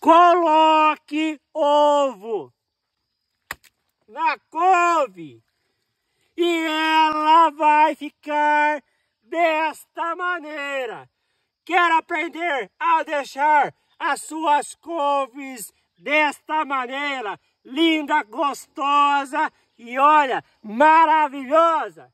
Coloque ovo na couve e ela vai ficar desta maneira. Quer aprender a deixar as suas couves desta maneira linda, gostosa e olha, maravilhosa?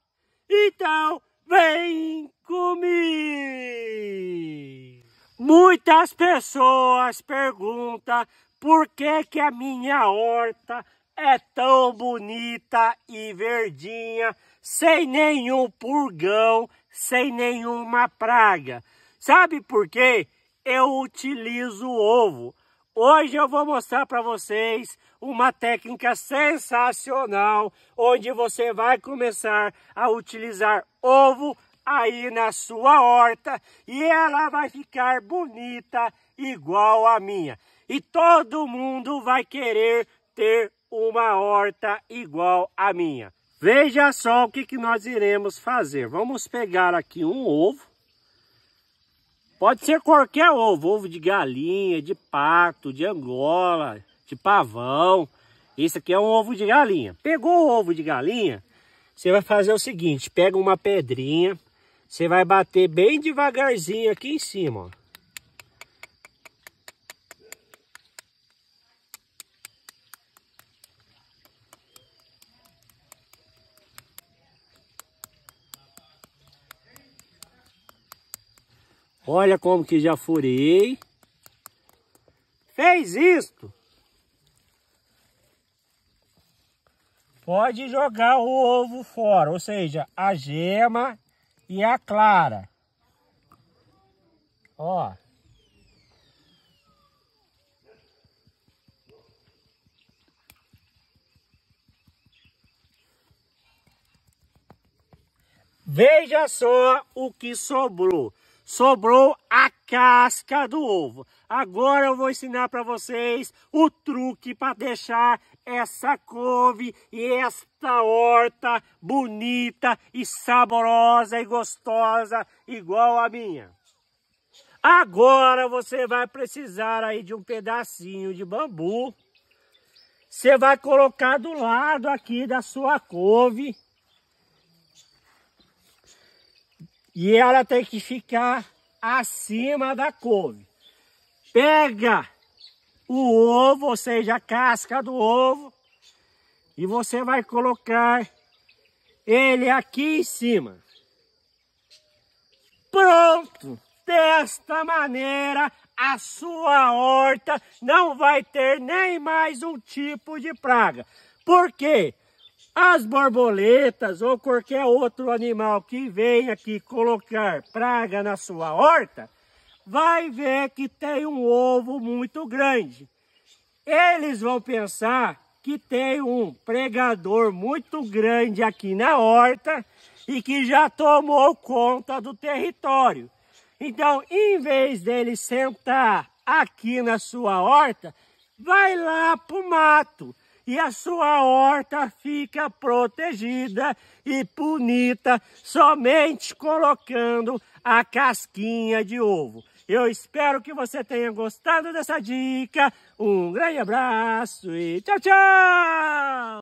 Então, vem comigo! Muitas pessoas perguntam por que, que a minha horta é tão bonita e verdinha, sem nenhum purgão, sem nenhuma praga. Sabe por quê? Eu utilizo ovo. Hoje eu vou mostrar para vocês uma técnica sensacional, onde você vai começar a utilizar ovo aí na sua horta e ela vai ficar bonita igual a minha. E todo mundo vai querer ter uma horta igual a minha. Veja só o que, que nós iremos fazer. Vamos pegar aqui um ovo. Pode ser qualquer ovo, ovo de galinha, de pato, de angola, de pavão. Isso aqui é um ovo de galinha. Pegou o ovo de galinha, você vai fazer o seguinte, pega uma pedrinha, você vai bater bem devagarzinho aqui em cima, ó. Olha como que já furei. Fez isto. Pode jogar o ovo fora, ou seja, a gema e a clara. Ó. Veja só o que sobrou sobrou a casca do ovo. Agora eu vou ensinar para vocês o truque para deixar essa couve e esta horta bonita e saborosa e gostosa igual a minha. Agora você vai precisar aí de um pedacinho de bambu. Você vai colocar do lado aqui da sua couve E ela tem que ficar acima da couve. Pega o ovo, ou seja, a casca do ovo, e você vai colocar ele aqui em cima. Pronto! Desta maneira, a sua horta não vai ter nem mais um tipo de praga. Por quê? As borboletas ou qualquer outro animal que venha aqui colocar praga na sua horta, vai ver que tem um ovo muito grande. Eles vão pensar que tem um pregador muito grande aqui na horta e que já tomou conta do território. Então, em vez dele sentar aqui na sua horta, vai lá para o mato e a sua horta fica protegida e punida somente colocando a casquinha de ovo. Eu espero que você tenha gostado dessa dica. Um grande abraço e tchau, tchau!